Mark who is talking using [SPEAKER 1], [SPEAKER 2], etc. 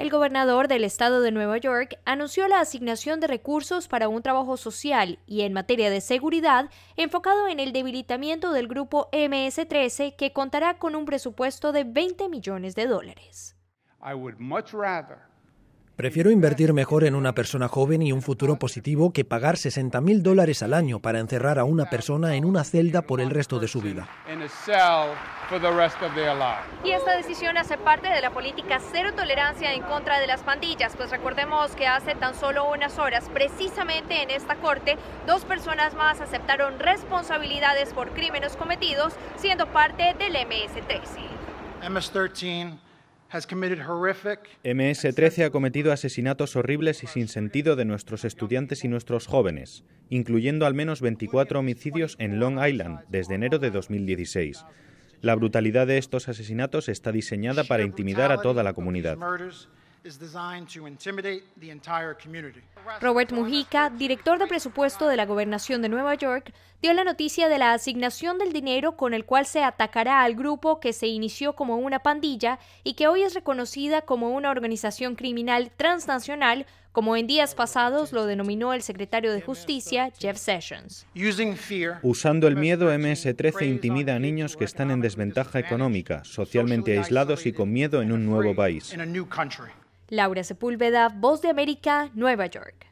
[SPEAKER 1] El gobernador del estado de Nueva York anunció la asignación de recursos para un trabajo social y en materia de seguridad enfocado en el debilitamiento del grupo MS-13 que contará con un presupuesto de 20 millones de dólares.
[SPEAKER 2] Prefiero invertir mejor en una persona joven y un futuro positivo que pagar 60 mil dólares al año para encerrar a una persona en una celda por el resto de su vida.
[SPEAKER 1] Y esta decisión hace parte de la política cero tolerancia en contra de las pandillas, pues recordemos que hace tan solo unas horas, precisamente en esta corte, dos personas más aceptaron responsabilidades por crímenes cometidos siendo parte del MS-13. MS-13
[SPEAKER 2] MS-13 ha cometido asesinatos horribles y sin sentido de nuestros estudiantes y nuestros jóvenes, incluyendo al menos 24 homicidios en Long Island desde enero de 2016. La brutalidad de estos asesinatos está diseñada para intimidar a toda la comunidad.
[SPEAKER 1] Robert Mujica, director de presupuesto de la Gobernación de Nueva York, dio la noticia de la asignación del dinero con el cual se atacará al grupo que se inició como una pandilla y que hoy es reconocida como una organización criminal transnacional, como en días pasados lo denominó el secretario de Justicia, Jeff Sessions.
[SPEAKER 2] Usando el miedo, MS-13 intimida a niños que están en desventaja económica, socialmente aislados y con miedo en un nuevo país.
[SPEAKER 1] Laura Sepúlveda, Voz de América, Nueva York.